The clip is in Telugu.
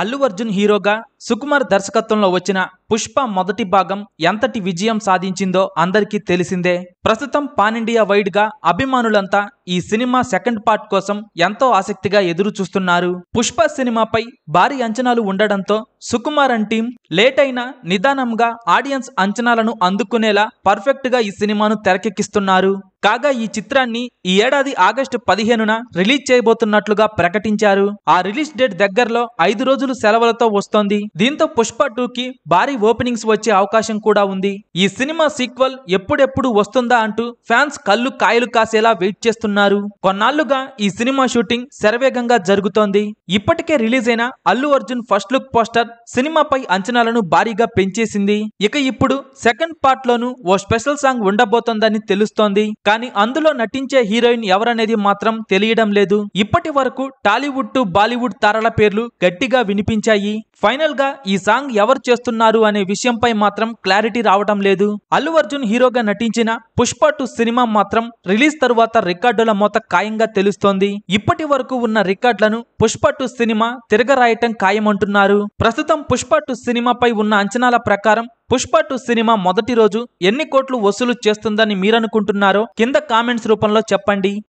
అల్లు అర్జున్ హీరోగా సుకుమార్ దర్శకత్వంలో వచ్చిన పుష్ప మొదటి భాగం ఎంతటి విజయం సాధించిందో అందరికీ తెలిసిందే ప్రస్తుతం పానిండియా వైడ్ గా అభిమానులంతా ఈ సినిమా సెకండ్ పార్ట్ కోసం ఎంతో ఆసక్తిగా ఎదురు చూస్తున్నారు పుష్ప సినిమాపై భారీ అంచనాలు ఉండడంతో సుకుమార్ అండ్ టీం లేట్ అయినా నిదానంగా ఆడియన్స్ అంచనాలను అందుకునేలా పర్ఫెక్ట్ గా ఈ సినిమాను తెరకెక్కిస్తున్నారు కాగా ఈ చిత్రాన్ని ఈ ఏడాది ఆగస్టు పదిహేనున రిలీజ్ చేయబోతున్నట్లుగా ప్రకటించారు ఆ రిలీజ్ డేట్ దగ్గరలో ఐదు రోజులు సెలవులతో వస్తోంది దీంతో పుష్ప టూ కి భారీ ఓపెనింగ్స్ వచ్చే అవకాశం కూడా ఉంది ఈ సినిమా సీక్వల్ ఎప్పుడెప్పుడు వస్తుందా అంటూ ఫ్యాన్స్ కళ్ళు కాయలు కాసేలా వెయిట్ చేస్తున్నారు కొన్నాళ్లుగా ఈ సినిమా షూటింగ్ శరవేగంగా జరుగుతోంది ఇప్పటికే రిలీజ్ అయిన Allu Arjun first look poster సినిమాపై అంచనాలను భారీగా పెంచేసింది ఇక ఇప్పుడు సెకండ్ పార్ట్ లోను ఓ స్పెషల్ సాంగ్ ఉండబోతోందని తెలుస్తోంది కానీ అందులో నటించే హీరోయిన్ ఎవరనేది మాత్రం తెలియడం లేదు ఇప్పటి వరకు టాలీవుడ్ టు బాలీవుడ్ తారల పేర్లు గట్టిగా వినిపించాయి ఫైనల్ గా ఈ సాంగ్ ఎవరు చేస్తున్నారు అనే విషయంపై మాత్రం క్లారిటీ రావడం లేదు అల్లు అర్జున్ హీరోగా నటించిన పుష్ప టు సినిమా మాత్రం రిలీజ్ తరువాత రికార్డుల మూత ఖాయంగా తెలుస్తోంది ఇప్పటి వరకు ఉన్న రికార్డులను పుష్ప టు సినిమా తిరగరాయటం ఖాయమంటున్నారు ప్రస్తుతం పుష్ప టు సినిమాపై ఉన్న అంచనాల ప్రకారం పుష్ప టు సినిమా మొదటి రోజు ఎన్ని కోట్లు వసూలు చేస్తుందని మీరనుకుంటున్నారో కింద కామెంట్స్ రూపంలో చెప్పండి